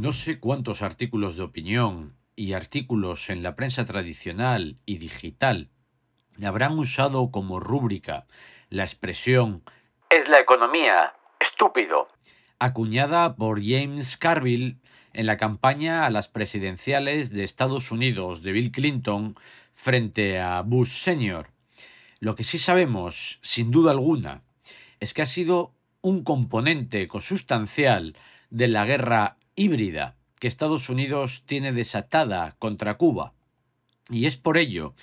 no sé cuántos artículos de opinión y artículos en la prensa tradicional y digital habrán usado como rúbrica la expresión es la economía, estúpido, acuñada por James Carville en la campaña a las presidenciales de Estados Unidos de Bill Clinton frente a Bush Sr. Lo que sí sabemos, sin duda alguna, es que ha sido un componente consustancial de la guerra híbrida que Estados Unidos tiene desatada contra Cuba. Y es por ello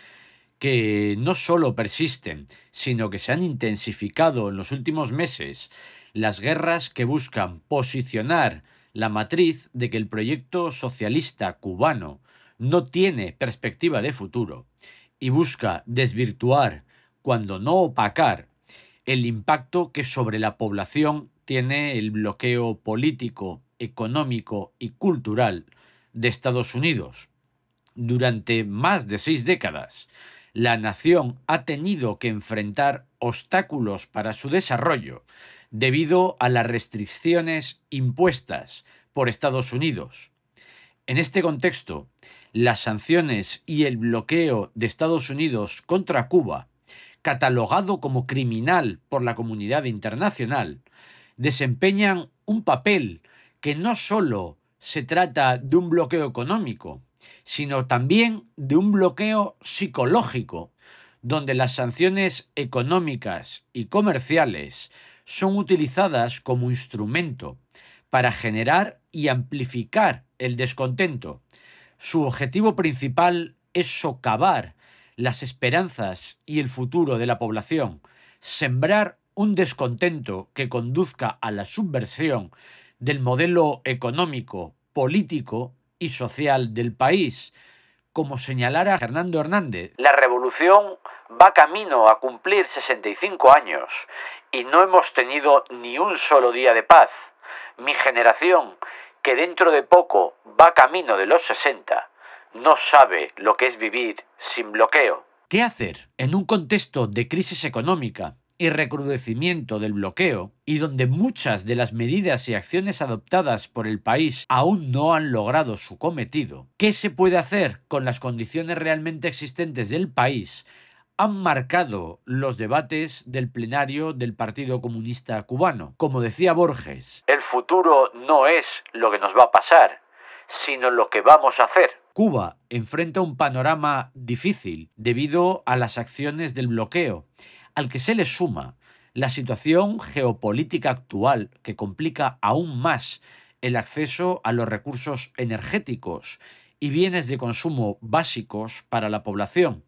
que no solo persisten, sino que se han intensificado en los últimos meses las guerras que buscan posicionar la matriz de que el proyecto socialista cubano no tiene perspectiva de futuro y busca desvirtuar, cuando no opacar, el impacto que sobre la población tiene el bloqueo político económico y cultural de Estados Unidos. Durante más de seis décadas, la nación ha tenido que enfrentar obstáculos para su desarrollo debido a las restricciones impuestas por Estados Unidos. En este contexto, las sanciones y el bloqueo de Estados Unidos contra Cuba, catalogado como criminal por la comunidad internacional, desempeñan un papel que no solo se trata de un bloqueo económico, sino también de un bloqueo psicológico, donde las sanciones económicas y comerciales son utilizadas como instrumento para generar y amplificar el descontento. Su objetivo principal es socavar las esperanzas y el futuro de la población, sembrar un descontento que conduzca a la subversión del modelo económico, político y social del país. Como señalara Fernando Hernández, la revolución va camino a cumplir 65 años y no hemos tenido ni un solo día de paz. Mi generación, que dentro de poco va camino de los 60, no sabe lo que es vivir sin bloqueo. ¿Qué hacer en un contexto de crisis económica, y recrudecimiento del bloqueo, y donde muchas de las medidas y acciones adoptadas por el país aún no han logrado su cometido, ¿qué se puede hacer con las condiciones realmente existentes del país? han marcado los debates del plenario del Partido Comunista Cubano. Como decía Borges, el futuro no es lo que nos va a pasar, sino lo que vamos a hacer. Cuba enfrenta un panorama difícil debido a las acciones del bloqueo, al que se le suma la situación geopolítica actual que complica aún más el acceso a los recursos energéticos y bienes de consumo básicos para la población.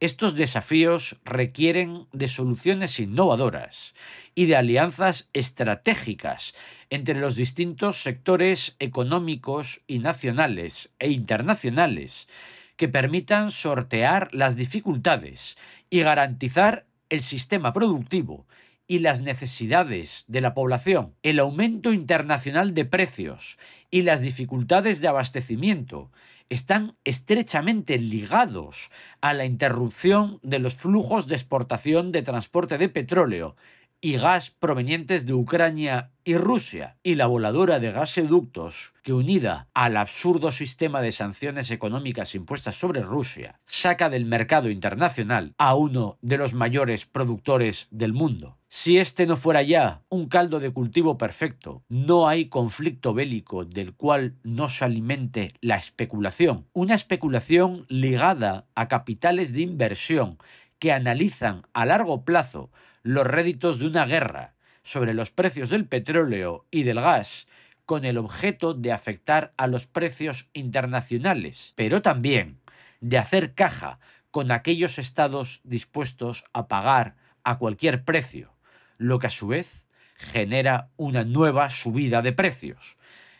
Estos desafíos requieren de soluciones innovadoras y de alianzas estratégicas entre los distintos sectores económicos y nacionales e internacionales que permitan sortear las dificultades y garantizar el sistema productivo y las necesidades de la población, el aumento internacional de precios y las dificultades de abastecimiento están estrechamente ligados a la interrupción de los flujos de exportación de transporte de petróleo y gas provenientes de Ucrania y Rusia, y la voladura de gasoductos, que unida al absurdo sistema de sanciones económicas impuestas sobre Rusia, saca del mercado internacional a uno de los mayores productores del mundo. Si este no fuera ya un caldo de cultivo perfecto, no hay conflicto bélico del cual no se alimente la especulación, una especulación ligada a capitales de inversión que analizan a largo plazo los réditos de una guerra sobre los precios del petróleo y del gas con el objeto de afectar a los precios internacionales, pero también de hacer caja con aquellos estados dispuestos a pagar a cualquier precio, lo que a su vez genera una nueva subida de precios.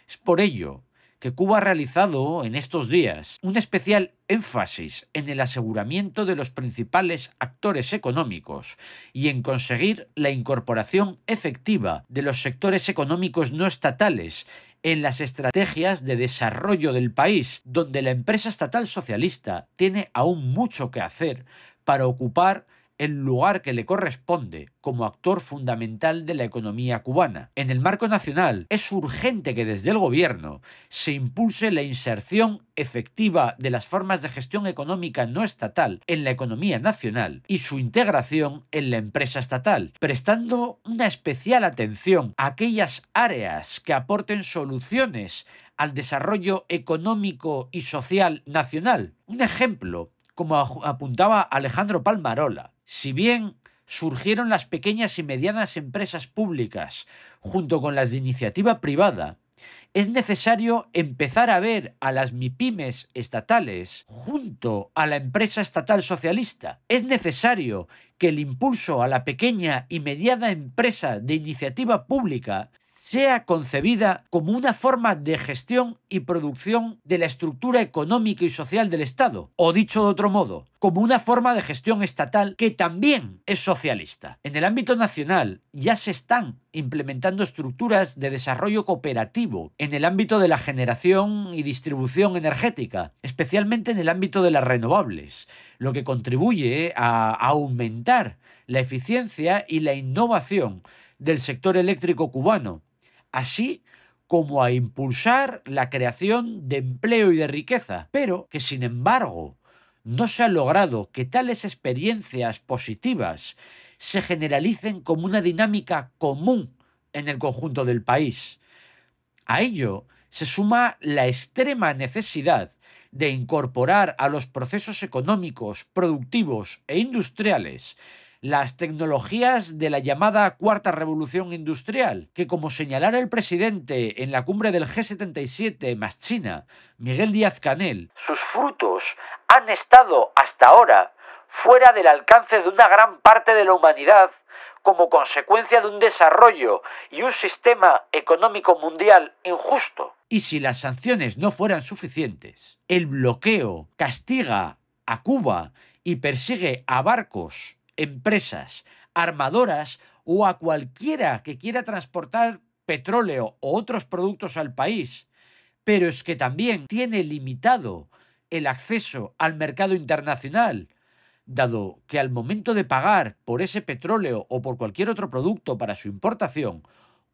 Es por ello que Cuba ha realizado en estos días un especial énfasis en el aseguramiento de los principales actores económicos y en conseguir la incorporación efectiva de los sectores económicos no estatales en las estrategias de desarrollo del país, donde la empresa estatal socialista tiene aún mucho que hacer para ocupar el lugar que le corresponde como actor fundamental de la economía cubana. En el marco nacional es urgente que desde el gobierno se impulse la inserción efectiva de las formas de gestión económica no estatal en la economía nacional y su integración en la empresa estatal, prestando una especial atención a aquellas áreas que aporten soluciones al desarrollo económico y social nacional. Un ejemplo como apuntaba Alejandro Palmarola. Si bien surgieron las pequeñas y medianas empresas públicas junto con las de iniciativa privada, es necesario empezar a ver a las MIPIMES estatales junto a la empresa estatal socialista. Es necesario que el impulso a la pequeña y mediana empresa de iniciativa pública sea concebida como una forma de gestión y producción de la estructura económica y social del Estado, o dicho de otro modo, como una forma de gestión estatal que también es socialista. En el ámbito nacional ya se están implementando estructuras de desarrollo cooperativo en el ámbito de la generación y distribución energética, especialmente en el ámbito de las renovables, lo que contribuye a aumentar la eficiencia y la innovación del sector eléctrico cubano, así como a impulsar la creación de empleo y de riqueza, pero que sin embargo no se ha logrado que tales experiencias positivas se generalicen como una dinámica común en el conjunto del país. A ello se suma la extrema necesidad de incorporar a los procesos económicos, productivos e industriales las tecnologías de la llamada cuarta revolución industrial, que como señalara el presidente en la cumbre del G77 más China, Miguel Díaz Canel, sus frutos han estado hasta ahora fuera del alcance de una gran parte de la humanidad como consecuencia de un desarrollo y un sistema económico mundial injusto. Y si las sanciones no fueran suficientes, el bloqueo castiga a Cuba y persigue a barcos empresas, armadoras o a cualquiera que quiera transportar petróleo o otros productos al país, pero es que también tiene limitado el acceso al mercado internacional, dado que al momento de pagar por ese petróleo o por cualquier otro producto para su importación,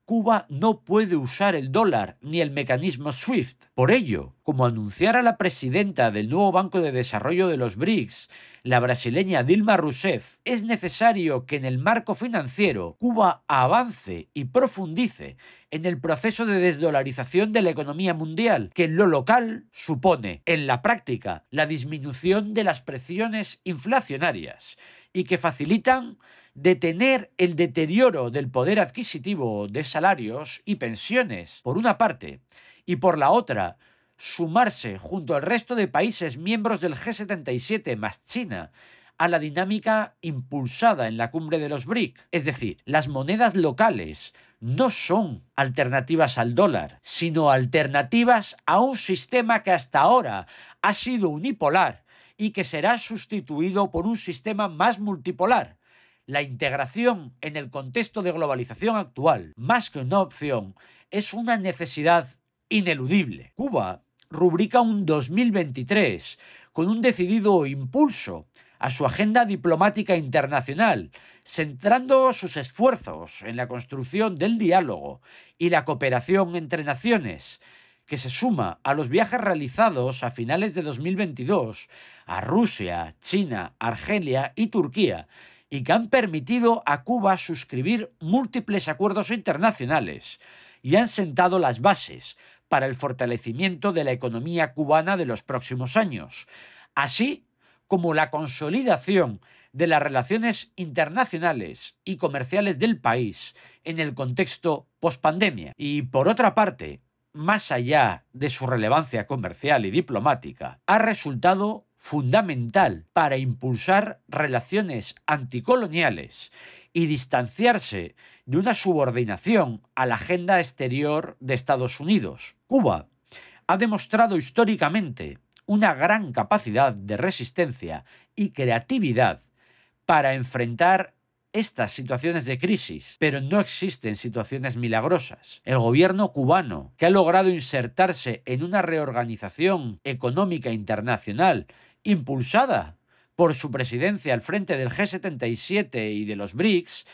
Cuba no puede usar el dólar ni el mecanismo SWIFT. Por ello, como anunciara la presidenta del nuevo Banco de Desarrollo de los BRICS, la brasileña Dilma Rousseff, es necesario que en el marco financiero Cuba avance y profundice en el proceso de desdolarización de la economía mundial, que en lo local supone, en la práctica, la disminución de las presiones inflacionarias y que facilitan detener el deterioro del poder adquisitivo de salarios y pensiones, por una parte, y por la otra, sumarse junto al resto de países miembros del G77 más China a la dinámica impulsada en la cumbre de los BRIC. Es decir, las monedas locales no son alternativas al dólar, sino alternativas a un sistema que hasta ahora ha sido unipolar y que será sustituido por un sistema más multipolar, la integración en el contexto de globalización actual, más que una opción, es una necesidad ineludible. Cuba rubrica un 2023 con un decidido impulso a su agenda diplomática internacional, centrando sus esfuerzos en la construcción del diálogo y la cooperación entre naciones, que se suma a los viajes realizados a finales de 2022 a Rusia, China, Argelia y Turquía, y que han permitido a Cuba suscribir múltiples acuerdos internacionales y han sentado las bases para el fortalecimiento de la economía cubana de los próximos años, así como la consolidación de las relaciones internacionales y comerciales del país en el contexto pospandemia. Y por otra parte, más allá de su relevancia comercial y diplomática, ha resultado fundamental para impulsar relaciones anticoloniales y distanciarse de una subordinación a la agenda exterior de Estados Unidos. Cuba ha demostrado históricamente una gran capacidad de resistencia y creatividad para enfrentar estas situaciones de crisis, pero no existen situaciones milagrosas. El gobierno cubano, que ha logrado insertarse en una reorganización económica internacional impulsada por su presidencia al frente del G77 y de los BRICS,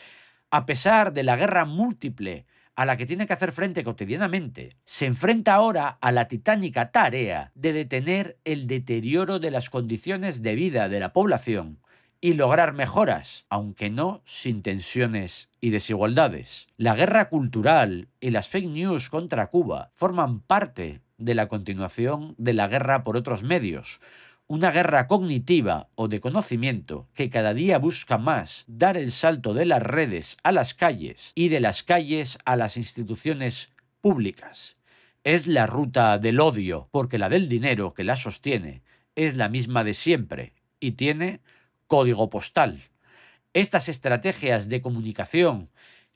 a pesar de la guerra múltiple a la que tiene que hacer frente cotidianamente, se enfrenta ahora a la titánica tarea de detener el deterioro de las condiciones de vida de la población y lograr mejoras, aunque no sin tensiones y desigualdades. La guerra cultural y las fake news contra Cuba forman parte de la continuación de la guerra por otros medios, una guerra cognitiva o de conocimiento que cada día busca más dar el salto de las redes a las calles y de las calles a las instituciones públicas. Es la ruta del odio, porque la del dinero que la sostiene es la misma de siempre y tiene código postal. Estas estrategias de comunicación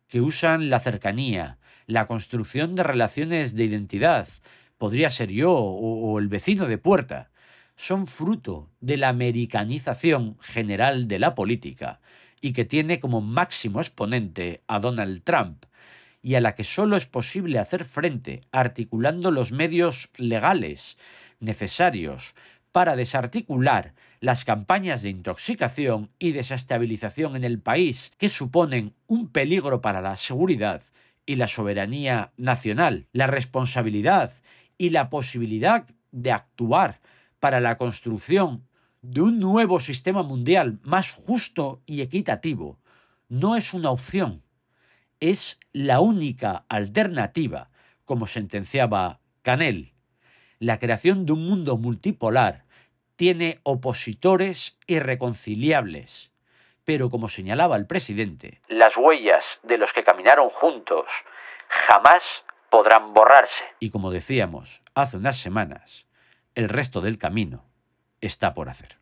que usan la cercanía, la construcción de relaciones de identidad, podría ser yo o, el vecino de puerta, son fruto de la americanización general de la política y que tiene como máximo exponente a Donald Trump y a la que solo es posible hacer frente articulando los medios legales necesarios para desarticular las campañas de intoxicación y desestabilización en el país que suponen un peligro para la seguridad y la soberanía nacional, la responsabilidad y la posibilidad de actuar para la construcción de un nuevo sistema mundial más justo y equitativo no es una opción, es la única alternativa, como sentenciaba Canel. La creación de un mundo multipolar tiene opositores irreconciliables, pero como señalaba el presidente, las huellas de los que caminaron juntos jamás podrán borrarse. Y como decíamos hace unas semanas, el resto del camino está por hacer.